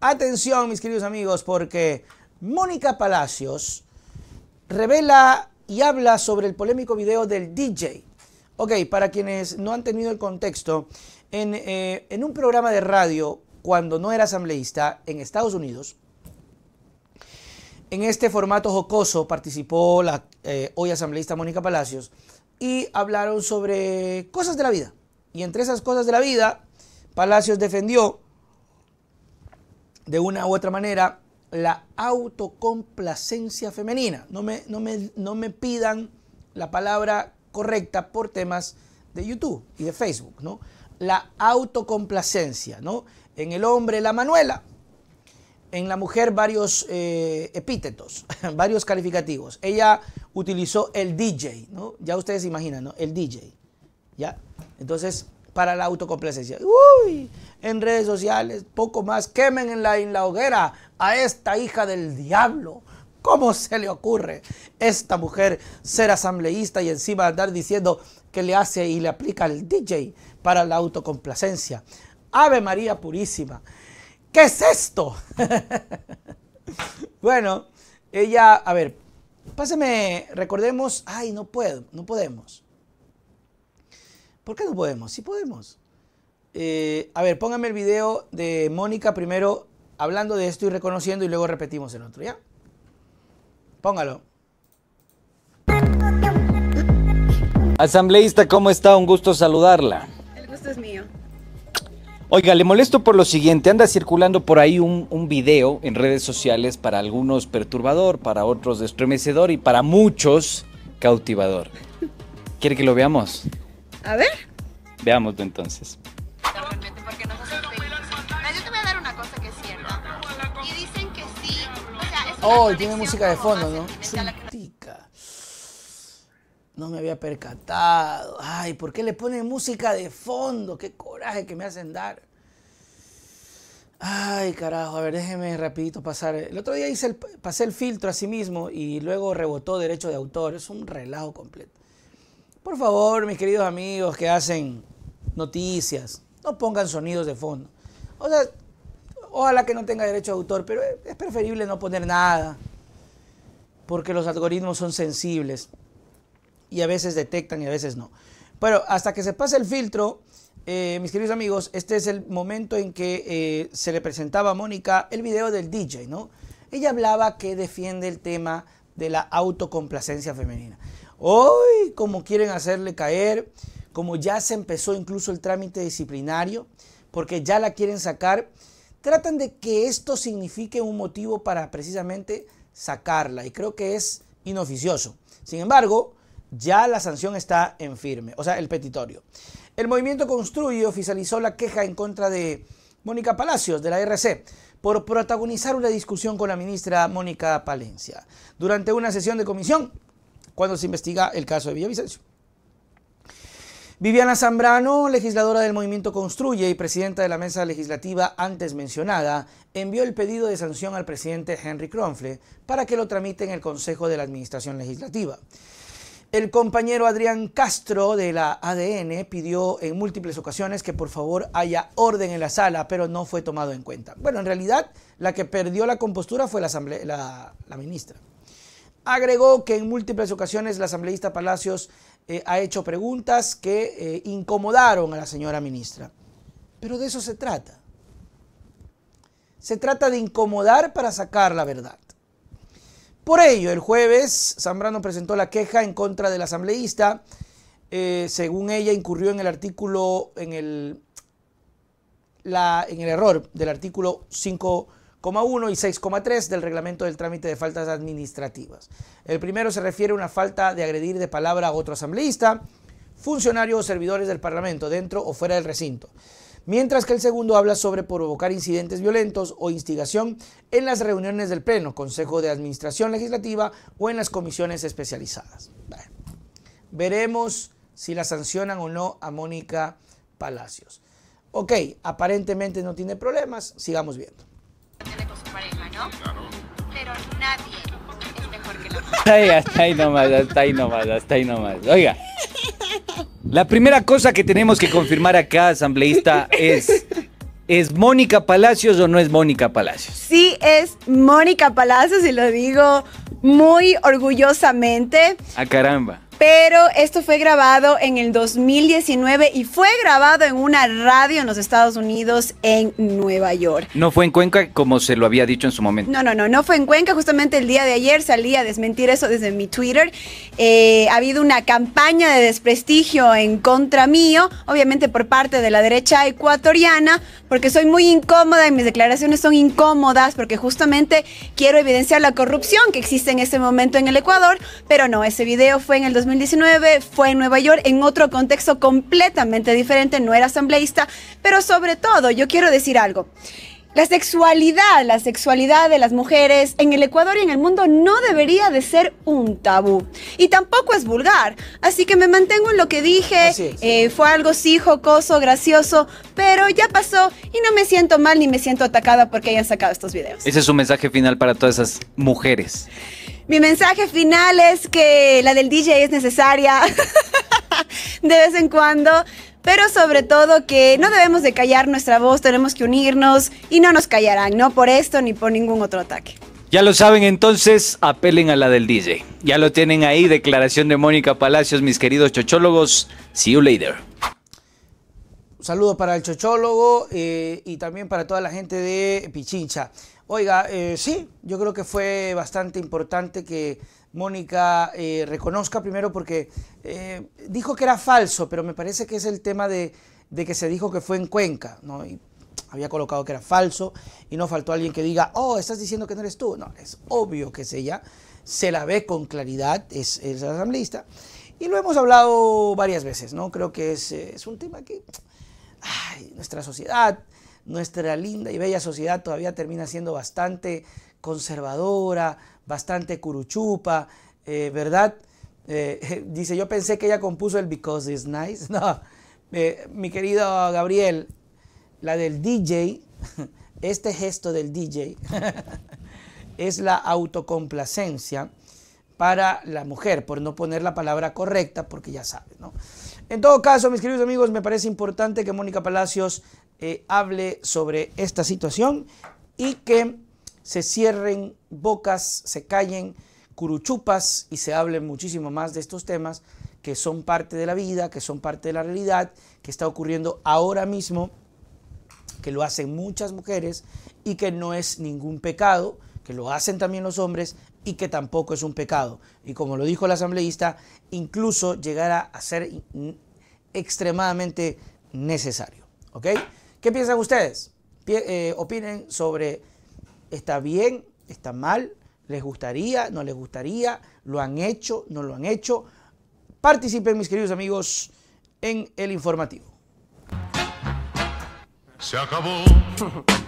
Atención, mis queridos amigos, porque Mónica Palacios revela y habla sobre el polémico video del DJ. Ok, para quienes no han tenido el contexto, eh, en, un programa de radio, cuando no era asambleísta, en Estados Unidos, en este formato jocoso participó la eh, hoy asambleísta Mónica Palacios y hablaron sobre cosas de la vida. Y entre esas cosas de la vida, Palacios defendió de una u otra manera la autocomplacencia femenina. No me, no me, no me pidan la palabra correcta por temas de YouTube y de Facebook, ¿no? La autocomplacencia, ¿no? En el hombre la Manuela, en la mujer varios eh, epítetos, varios calificativos. Ella utilizó el DJ, ¿no? Ya ustedes imaginan, ¿no? El DJ, ¿ya? Entonces, para la autocomplacencia. Uy, en redes sociales, poco más, quemen en la, hoguera a esta hija del diablo. ¿Cómo se le ocurre esta mujer ser asambleísta y encima andar diciendo que le hace y le aplica el DJ para la autocomplacencia? Ave María Purísima. ¿Qué es esto? bueno, ella, a ver, páseme, recordemos, ay, no puedo, no podemos. ¿Por qué no podemos? Sí podemos. Eh, a ver, póngame el video de Mónica primero hablando de esto y reconociendo y luego repetimos el otro, ¿ya? Póngalo. Asambleísta, ¿cómo está? Un gusto saludarla. El gusto es mío. Oiga, le molesto por lo siguiente, anda circulando por ahí un, un video en redes sociales para algunos perturbador, para otros estremecedor y para muchos cautivador. ¿Quiere que lo veamos? A ver. Veámoslo entonces. Y dicen que sí. Oh, tiene música de fondo, ¿no? No me había percatado. Ay, ¿por qué le ponen música de fondo? Qué coraje que me hacen dar. Ay, carajo, a ver, déjeme rapidito pasar. El otro día hice el, pasé el filtro a sí mismo y luego rebotó derecho de autor. Es un relajo completo. Por favor, mis queridos amigos que hacen noticias, no pongan sonidos de fondo. O sea, ojalá que no tenga derecho de autor, pero es preferible no poner nada, porque los algoritmos son sensibles y a veces detectan y a veces no. Pero hasta que se pase el filtro, eh, mis queridos amigos, este es el momento en que eh, se le presentaba a Mónica el video del DJ, ¿no? Ella hablaba que defiende el tema de la autocomplacencia femenina. Hoy, como quieren hacerle caer, como ya se empezó incluso el trámite disciplinario, porque ya la quieren sacar, tratan de que esto signifique un motivo para precisamente sacarla y creo que es inoficioso. Sin embargo, ya la sanción está en firme, o sea, el petitorio. El movimiento Construye oficializó la queja en contra de Mónica Palacios de la RC por protagonizar una discusión con la ministra Mónica Palencia. Durante una sesión de comisión, cuando se investiga el caso de Villavicencio. Viviana Zambrano, legisladora del Movimiento Construye y presidenta de la mesa legislativa antes mencionada, envió el pedido de sanción al presidente Henry Cronfle para que lo tramite en el Consejo de la Administración Legislativa. El compañero Adrián Castro de la ADN pidió en múltiples ocasiones que por favor haya orden en la sala, pero no fue tomado en cuenta. Bueno, en realidad la que perdió la compostura fue la, la ministra. Agregó que en múltiples ocasiones la asambleísta Palacios eh, ha hecho preguntas que eh, incomodaron a la señora ministra. Pero de eso se trata. Se trata de incomodar para sacar la verdad. Por ello, el jueves, Zambrano presentó la queja en contra del asambleísta. Eh, según ella, incurrió en el artículo, en la, en el error del artículo 5. 1 y 6,3 del reglamento del trámite de faltas administrativas. El primero se refiere a una falta de agredir de palabra a otro asambleísta, funcionario o servidores del Parlamento, dentro o fuera del recinto. Mientras que el segundo habla sobre provocar incidentes violentos o instigación en las reuniones del Pleno, Consejo de Administración Legislativa o en las comisiones especializadas. veremos si la sancionan o no a Mónica Palacios. Ok, aparentemente no tiene problemas, sigamos viendo. ¿no? Claro. Pero nadie es mejor que la mujer. hasta ahí nomás, hasta ahí nomás, hasta ahí nomás. Oiga. La primera cosa que tenemos que confirmar acá, asambleísta, es ¿Es Mónica Palacios o no es Mónica Palacios? Sí, es Mónica Palacios y lo digo muy orgullosamente. A ah, caramba pero esto fue grabado en el 2019 y fue grabado en una radio en los Estados Unidos, en Nueva York. No fue en Cuenca como se lo había dicho en su momento. No, no, no, no fue en Cuenca. Justamente el día de ayer salí a desmentir eso desde mi Twitter. Eh, ha habido una campaña de desprestigio en contra mío, obviamente por parte de la derecha ecuatoriana, porque soy muy incómoda y mis declaraciones son incómodas, porque justamente quiero evidenciar la corrupción que existe en ese momento en el Ecuador, pero no, ese video fue en el 2019. 2019 fue en Nueva York en otro contexto completamente diferente, no era asambleísta, pero sobre todo yo quiero decir algo. La sexualidad, la sexualidad de las mujeres en el Ecuador y en el mundo no debería de ser un tabú. Y tampoco es vulgar. Así que me mantengo en lo que dije. Eh, fue algo sí, jocoso, gracioso, pero ya pasó y no me siento mal ni me siento atacada porque hayan sacado estos videos. Ese es un mensaje final para todas esas mujeres. Mi mensaje final es que la del DJ es necesaria de vez en cuando, pero sobre todo que no debemos de callar nuestra voz, tenemos que unirnos y no nos callarán, no por esto ni por ningún otro ataque. Ya lo saben entonces, apelen a la del DJ. Ya lo tienen ahí, declaración de Mónica Palacios, mis queridos chochólogos. See you later. Un saludo para el chochólogo eh, y también para toda la gente de Pichincha. Oiga, eh, sí, yo creo que fue bastante importante que Mónica eh, reconozca primero porque eh, dijo que era falso, pero me parece que es el tema de, que se dijo que fue en Cuenca, ¿no? Y había colocado que era falso y no faltó alguien que diga, oh, estás diciendo que no eres tú. No, es obvio que es ella, se la ve con claridad, es, el asambleísta. Y lo hemos hablado varias veces, ¿no? Creo que es, un tema que nuestra sociedad nuestra linda y bella sociedad todavía termina siendo bastante conservadora, bastante curuchupa, eh, ¿verdad? Eh, dice, yo pensé que ella compuso el Because It's Nice. No, eh, mi querido Gabriel, la del DJ, este gesto del DJ es la autocomplacencia para la mujer, por no poner la palabra correcta, porque ya sabe, ¿no? En todo caso, mis queridos amigos, me parece importante que Mónica Palacios eh, hable sobre esta situación y que se cierren bocas, se callen curuchupas y se hable muchísimo más de estos temas que son parte de la vida, que son parte de la realidad, que está ocurriendo ahora mismo, que lo hacen muchas mujeres y que no es ningún pecado, que lo hacen también los hombres y que tampoco es un pecado. Y como lo dijo el asambleísta, incluso llegará a ser extremadamente necesario. ¿Ok? ¿Qué piensan ustedes? Eh, opinen sobre está bien, está mal, les gustaría, no les gustaría, lo han hecho, no lo han hecho. Participen, mis queridos amigos, en el informativo. Se acabó.